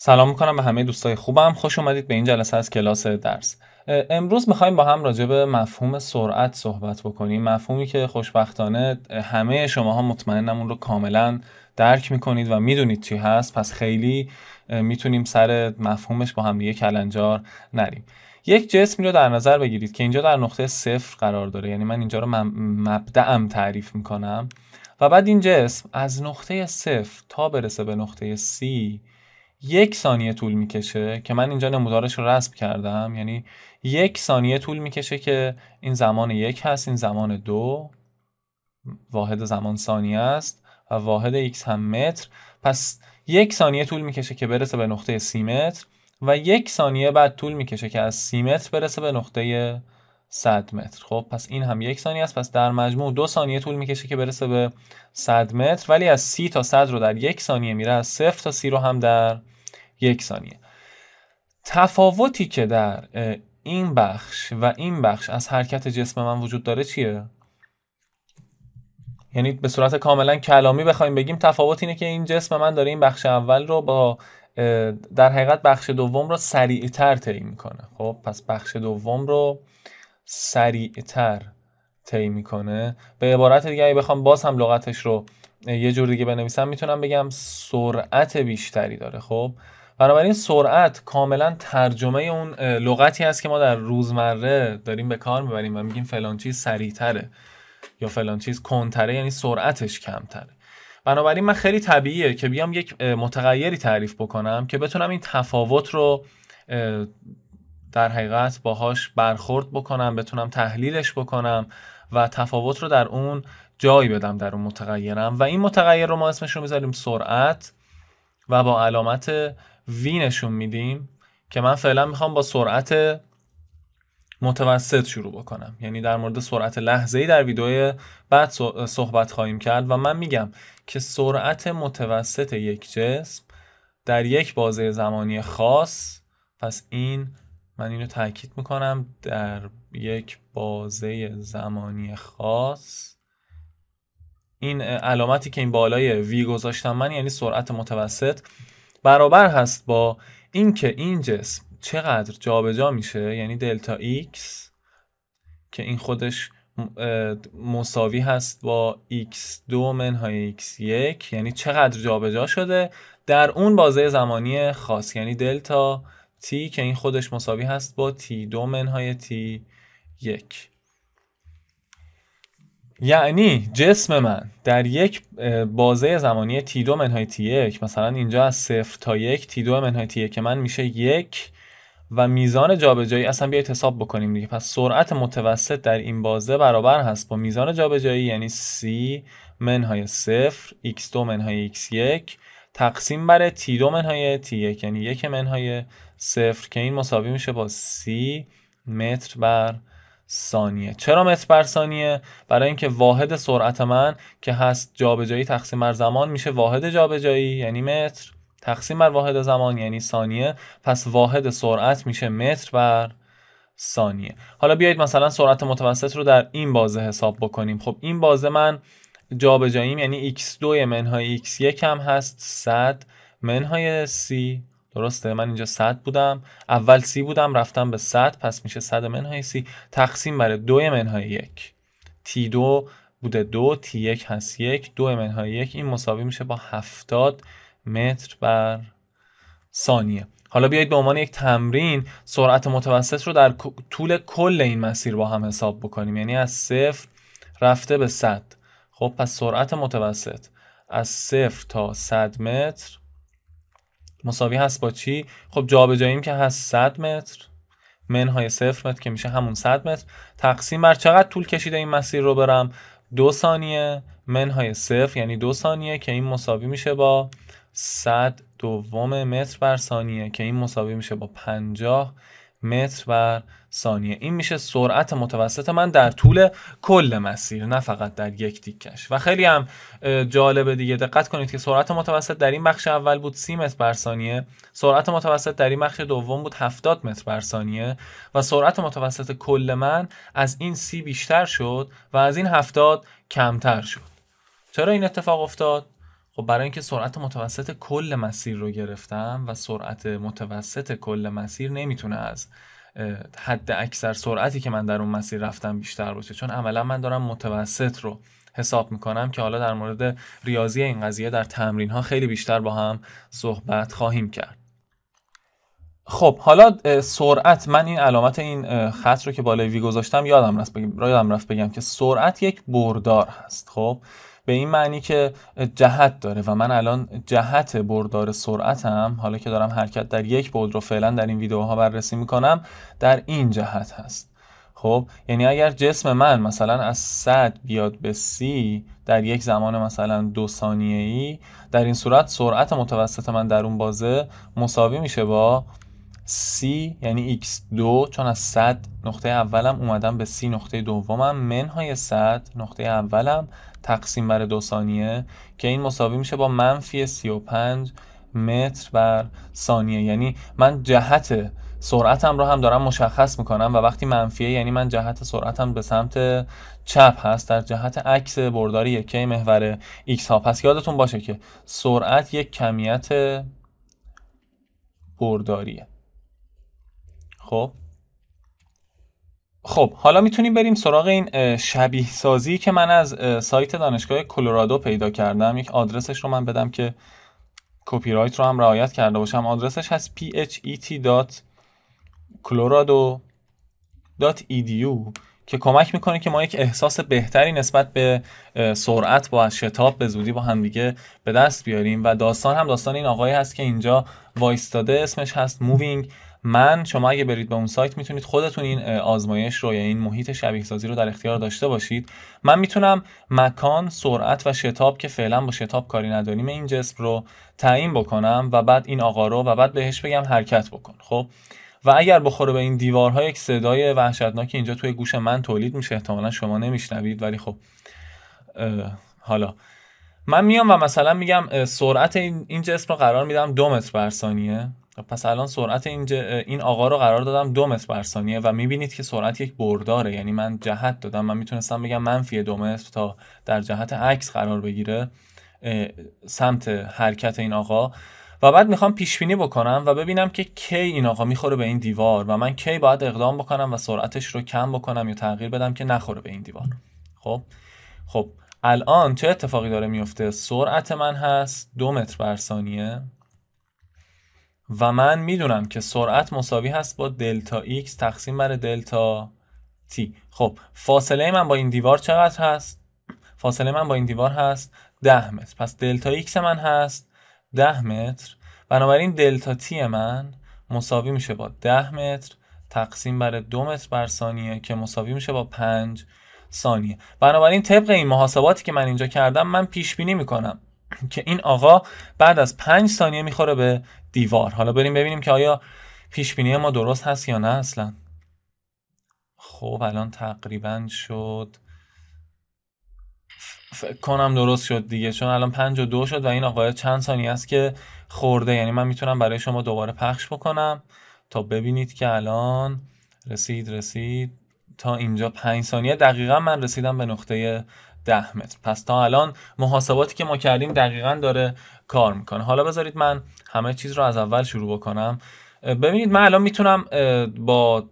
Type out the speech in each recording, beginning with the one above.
سلام میکنم به همه دوستای خوبم خوش اومدید به این جلسه از کلاس درس امروز میخوایم با هم راجع به مفهوم سرعت صحبت بکنیم مفهومی که خوشبختانه همه شماها مطمئنم اون رو کاملا درک میکنید و میدونید چی هست پس خیلی میتونیم سر مفهومش با هم یه کلنجار نریم یک جسمی رو در نظر بگیرید که اینجا در نقطه صفر قرار داره یعنی من اینجا رو مبدعم تعریف میکنم و بعد این جسم از نقطه صفر تا برسه به نقطه سی یک ثانیه طول میکشه که من اینجا نمودارش رو رسم کردم یعنی یک ثانیه طول میکشه که این زمان یک هست این زمان دو واحد زمان ثانیه است و واحد x هم متر پس یک ثانیه طول میکشه که برسه به نقطه سی متر و یک ثانیه بعد طول میکشه که از سی متر برسه به نقطه 100 متر خب پس این هم یک ثانیه است پس در مجموع دو ثانیه طول میکشه که برسه به 100 متر ولی از سی تا 100 رو در یک ثانیه میره از صفر تا سی رو هم در یک ثانیه تفاوتی که در این بخش و این بخش از حرکت جسم من وجود داره چیه؟ یعنی به صورت کاملا کلامی بخوایم بگیم تفاوت اینه که این جسم من داره این بخش اول رو با در حقیقت بخش دوم رو سریعتر طی میکنه خب پس بخش دوم رو سریعتر طی میکنه به عبارت دیگه اگه بخوام باز هم لغتش رو یه جور دیگه بنویسم میتونم بگم سرعت بیشتری داره خب بنابراین سرعت کاملا ترجمه اون لغتی است که ما در روزمره داریم به کار میبریم و میگیم فلان چیز سریعتره یا فلان چیز کنتره یعنی سرعتش کمتره بنابراین من خیلی طبیعیه که بیام یک متغیری تعریف بکنم که بتونم این تفاوت رو در حقیقت باهاش برخورد بکنم بتونم تحلیلش بکنم و تفاوت رو در اون جای بدم در اون متغیرم و این متغیر رو ما اسمش رو میذاریم سرعت و با علامت وی نشون میدیم که من فعلا میخوام با سرعت متوسط شروع بکنم یعنی در مورد سرعت لحظه ای در ویدیو بعد صحبت خواهیم کرد و من میگم که سرعت متوسط یک جسم در یک بازه زمانی خاص پس این من اینو تاکید میکنم در یک بازه زمانی خاص این علامتی که این بالای وی گذاشتم من یعنی سرعت متوسط برابر هست با اینکه این جسم چقدر جابجا میشه یعنی دلتا x که این خودش مساوی هست با x2 منهای x1 یعنی چقدر جابجا شده در اون بازه زمانی خاص یعنی دلتا t که این خودش مساوی هست با t2 منهای t1 یعنی جسم من در یک بازه زمانی تی دو منهای تی 1 مثلا اینجا از صفر تا یک تی دو منهای تی 1 من میشه یک و میزان جابجایی اصلا بیایید حساب بکنیم دیگه پس سرعت متوسط در این بازه برابر هست با میزان جابجایی یعنی c منهای صفر x2 منهای x1 تقسیم بر t2 منهای t1 یعنی 1 منهای صفر که این مساوی میشه با c متر بر ثانیه چرا متر بر ثانیه برای اینکه واحد سرعت من که هست جابجایی تقسیم بر زمان میشه واحد جابجایی یعنی متر تقسیم بر واحد زمان یعنی ثانیه پس واحد سرعت میشه متر بر ثانیه حالا بیایید مثلا سرعت متوسط رو در این بازه حساب بکنیم خب این بازه من جابجاییم یعنی x2 منهای x1 هم هست 100 منهای c درسته من اینجا 100 بودم اول سی بودم رفتم به 100 پس میشه 100 منهای سی تقسیم بر دو منهای یک تی دو بوده دو تی یک هست یک دو منهای یک این مساوی میشه با 70 متر بر ثانیه حالا بیایید به عنوان یک تمرین سرعت متوسط رو در طول کل این مسیر با هم حساب بکنیم یعنی از صفر رفته به 100 خب پس سرعت متوسط از صفر تا 100 متر مساوی هست با چی خب جابجاییم که هست 100 متر منهای صفر متر که میشه همون 100 متر تقسیم بر چقدر طول کشیده این مسیر رو برم دو ثانیه منهای صفر یعنی دو ثانیه که این مساوی میشه با 100 دوم متر بر ثانیه که این مساوی میشه با 50 متر بر ثانیه این میشه سرعت متوسط من در طول کل مسیر نه فقط در یک تیکش و خیلی هم جالبه دیگه دقت کنید که سرعت متوسط در این بخش اول بود 30 متر بر ثانیه سرعت متوسط در این بخش دوم بود 70 متر بر ثانیه و سرعت متوسط کل من از این سی بیشتر شد و از این 70 کمتر شد چرا این اتفاق افتاد خب برای اینکه سرعت متوسط کل مسیر رو گرفتم و سرعت متوسط کل مسیر نمیتونه از حد اکثر سرعتی که من در اون مسیر رفتم بیشتر باشه چون عملا من دارم متوسط رو حساب میکنم که حالا در مورد ریاضی این قضیه در تمرین ها خیلی بیشتر با هم صحبت خواهیم کرد خب حالا سرعت من این علامت این خط رو که بالای وی گذاشتم یادم رفت بگم, یادم رفت بگم که سرعت یک بردار هست خب به این معنی که جهت داره و من الان جهت بردار سرعتم حالا که دارم حرکت در یک بود رو فعلا در این ویدیوها بررسی میکنم در این جهت هست خب یعنی اگر جسم من مثلا از 100 بیاد به سی در یک زمان مثلا دو ثانیه ای در این صورت سرعت متوسط من در اون بازه مساوی میشه با C یعنی x2 چون از 100 نقطه اولم اومدم به C نقطه دومم منهای 100 نقطه اولم تقسیم بر دو ثانیه که این مساوی میشه با منفی 35 متر بر ثانیه یعنی من جهت سرعتم رو هم دارم مشخص میکنم و وقتی منفیه یعنی من جهت سرعتم به سمت چپ هست در جهت عکس برداری یکی محور x ها پس یادتون باشه که سرعت یک کمیت برداریه خب خب حالا میتونیم بریم سراغ این شبیه سازی که من از سایت دانشگاه کلرادو پیدا کردم یک آدرسش رو من بدم که کپی رایت رو هم رعایت کرده باشم آدرسش هست phet.colorado.edu که کمک میکنه که ما یک احساس بهتری نسبت به سرعت با شتاب به زودی با همدیگه به دست بیاریم و داستان هم داستان این آقایی هست که اینجا وایستاده اسمش هست مووینگ من شما اگه برید به اون سایت میتونید خودتون این آزمایش رو یا یعنی این محیط شبیه سازی رو در اختیار داشته باشید من میتونم مکان سرعت و شتاب که فعلا با شتاب کاری نداریم این جسم رو تعیین بکنم و بعد این آقا رو و بعد بهش بگم حرکت بکن خب و اگر بخوره به این دیوارها یک صدای وحشتناکی اینجا توی گوش من تولید میشه احتمالا شما نمیشنوید ولی خب حالا من میام و مثلا میگم سرعت این جسم رو قرار میدم دو متر بر ثانیه پس الان سرعت این, این آقا رو قرار دادم دو متر بر ثانیه و میبینید که سرعت یک برداره یعنی من جهت دادم من میتونستم بگم منفی دو متر تا در جهت عکس قرار بگیره سمت حرکت این آقا و بعد میخوام پیش بینی بکنم و ببینم که کی این آقا میخوره به این دیوار و من کی باید اقدام بکنم و سرعتش رو کم بکنم یا تغییر بدم که نخوره به این دیوار خب خب الان چه اتفاقی داره میفته سرعت من هست دو متر بر ثانیه و من میدونم که سرعت مساوی هست با دلتا x تقسیم بر دلتا t خب فاصله من با این دیوار چقدر هست فاصله من با این دیوار هست 10 متر پس دلتا x من هست 10 متر بنابراین دلتا تی من مساوی میشه با 10 متر تقسیم بر دو متر بر ثانیه که مساوی میشه با 5 ثانیه بنابراین طبق این محاسباتی که من اینجا کردم من پیش بینی میکنم که این آقا بعد از پنج ثانیه میخوره به دیوار حالا بریم ببینیم که آیا پیش بینی ما درست هست یا نه اصلا خب الان تقریبا شد فکر کنم درست شد دیگه چون الان پنج و دو شد و این آقای چند ثانیه است که خورده یعنی من میتونم برای شما دوباره پخش بکنم تا ببینید که الان رسید رسید تا اینجا پنج ثانیه دقیقا من رسیدم به نقطه 10 متر پس تا الان محاسباتی که ما کردیم دقیقا داره کار میکنه حالا بذارید من همه چیز رو از اول شروع بکنم ببینید من الان میتونم با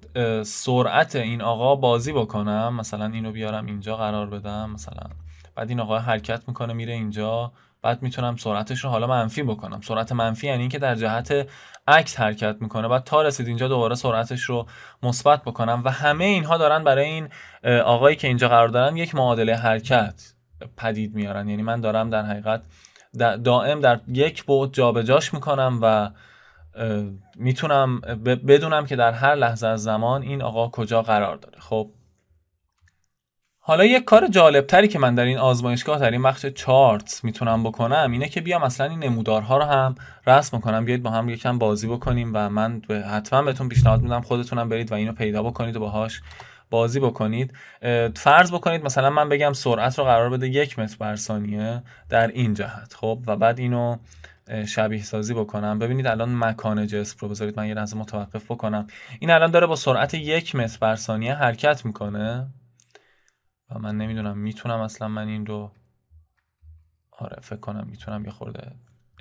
سرعت این آقا بازی بکنم مثلا اینو بیارم اینجا قرار بدم مثلا بعد این آقا حرکت میکنه میره اینجا بعد میتونم سرعتش رو حالا منفی بکنم سرعت منفی یعنی اینکه در جهت عکس حرکت میکنه بعد تا رسید اینجا دوباره سرعتش رو مثبت بکنم و همه اینها دارن برای این آقایی که اینجا قرار دارن یک معادله حرکت پدید میارن یعنی من دارم در حقیقت دائم در یک بعد جابجاش میکنم و میتونم بدونم که در هر لحظه از زمان این آقا کجا قرار داره خب حالا یک کار جالب تری که من در این آزمایشگاه در این بخش چارتس میتونم بکنم اینه که بیام مثلا این نمودارها رو هم رسم کنم بیاید با هم یکم بازی بکنیم و من حتما بهتون پیشنهاد میدم خودتونم برید و اینو پیدا بکنید و باهاش بازی بکنید فرض بکنید مثلا من بگم سرعت رو قرار بده یک متر بر ثانیه در این جهت خب و بعد اینو شبیه سازی بکنم ببینید الان مکان جسم رو بذارید من یه لحظه متوقف بکنم این الان داره با سرعت یک متر بر ثانیه حرکت میکنه و من نمیدونم میتونم اصلا من این رو آره فکر کنم میتونم یه خورده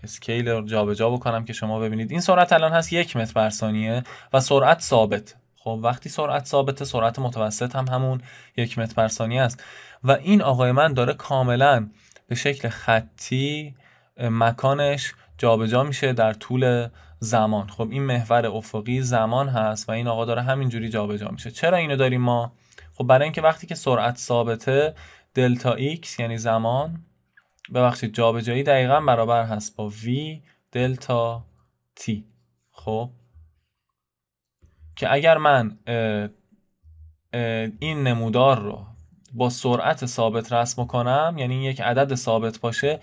اسکیل رو جابجا بکنم که شما ببینید این سرعت الان هست یک متر بر ثانیه و سرعت ثابت خب وقتی سرعت ثابته سرعت متوسط هم همون یک متر بر ثانیه است و این آقای من داره کاملا به شکل خطی مکانش جابجا جا میشه در طول زمان خب این محور افقی زمان هست و این آقا داره همینجوری جابجا میشه چرا اینو داریم ما خب برای اینکه وقتی که سرعت ثابته دلتا ایکس یعنی زمان ببخشید جابجایی دقیقا برابر هست با وی دلتا تی خب که اگر من این نمودار رو با سرعت ثابت رسم کنم یعنی یک عدد ثابت باشه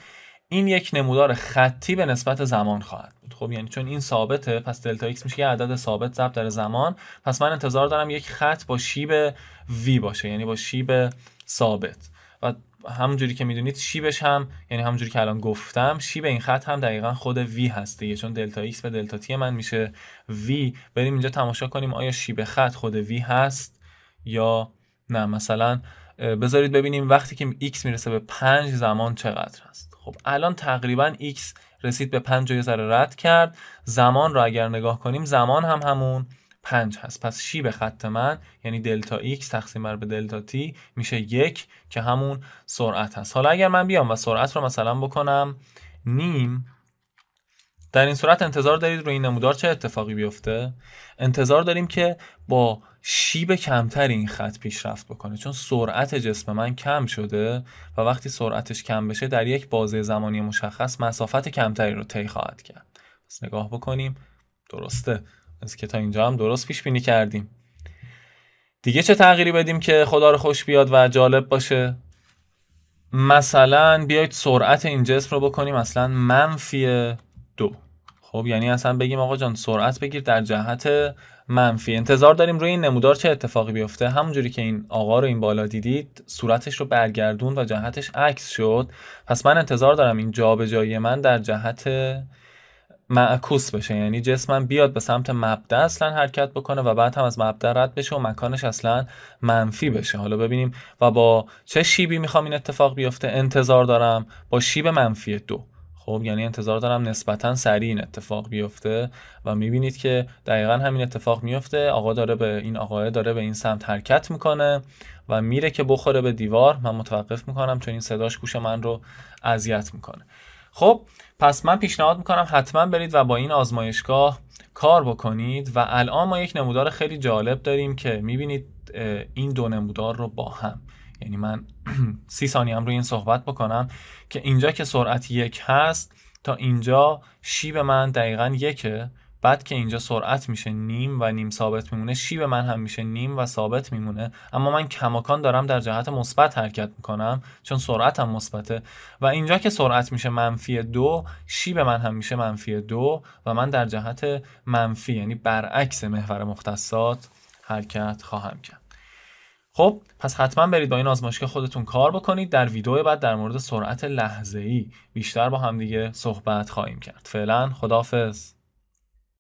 این یک نمودار خطی به نسبت زمان خواهد بود خب یعنی چون این ثابته پس دلتا ایکس میشه یه عدد ثابت ضرب در زمان پس من انتظار دارم یک خط با شیب وی باشه یعنی با شیب ثابت و همونجوری که میدونید شیبش هم یعنی همونجوری که الان گفتم شیب این خط هم دقیقا خود وی هسته یه چون دلتا ایکس به دلتا تی من میشه وی بریم اینجا تماشا کنیم آیا شیب خط خود وی هست یا نه مثلا بذارید ببینیم وقتی که x میرسه به 5 زمان چقدر هست خب الان تقریبا x رسید به 5 و یه ذره رد کرد زمان رو اگر نگاه کنیم زمان هم همون 5 هست پس شیب خط من یعنی دلتا x تقسیم بر به دلتا t میشه یک که همون سرعت هست حالا اگر من بیام و سرعت رو مثلا بکنم نیم در این صورت انتظار دارید روی این نمودار چه اتفاقی بیفته انتظار داریم که با شیب کمتری این خط پیشرفت بکنه چون سرعت جسم من کم شده و وقتی سرعتش کم بشه در یک بازه زمانی مشخص مسافت کمتری رو طی خواهد کرد پس نگاه بکنیم درسته از که تا اینجا هم درست پیش بینی کردیم دیگه چه تغییری بدیم که خدا رو خوش بیاد و جالب باشه مثلا بیاید سرعت این جسم رو بکنیم اصلا منفی دو خب یعنی اصلا بگیم آقا جان سرعت بگیر در جهت منفی انتظار داریم روی این نمودار چه اتفاقی بیفته همونجوری که این آقا رو این بالا دیدید صورتش رو برگردون و جهتش عکس شد پس من انتظار دارم این جابجایی من در جهت معکوس بشه یعنی جسمم بیاد به سمت مبدا اصلا حرکت بکنه و بعد هم از مبدا رد بشه و مکانش اصلا منفی بشه حالا ببینیم و با چه شیبی میخوام این اتفاق بیفته انتظار دارم با شیب منفی دو خب یعنی انتظار دارم نسبتا سریع این اتفاق بیفته و میبینید که دقیقا همین اتفاق میفته آقا داره به این آقاه داره به این سمت حرکت میکنه و میره که بخوره به دیوار من متوقف میکنم چون این صداش گوش من رو اذیت میکنه خب پس من پیشنهاد میکنم حتما برید و با این آزمایشگاه کار بکنید و الان ما یک نمودار خیلی جالب داریم که میبینید این دو نمودار رو با هم یعنی من سی ثانیه هم روی این صحبت بکنم که اینجا که سرعت یک هست تا اینجا شیب من دقیقا یکه بعد که اینجا سرعت میشه نیم و نیم ثابت میمونه شیب من هم میشه نیم و ثابت میمونه اما من کماکان دارم در جهت مثبت حرکت میکنم چون سرعتم مثبته و اینجا که سرعت میشه منفی دو شیب من هم میشه منفی دو و من در جهت منفی یعنی برعکس محور مختصات حرکت خواهم کرد خب پس حتما برید با این آزمایشگاه خودتون کار بکنید در ویدیو بعد در مورد سرعت لحظه ای بیشتر با همدیگه صحبت خواهیم کرد فعلا خداحافظ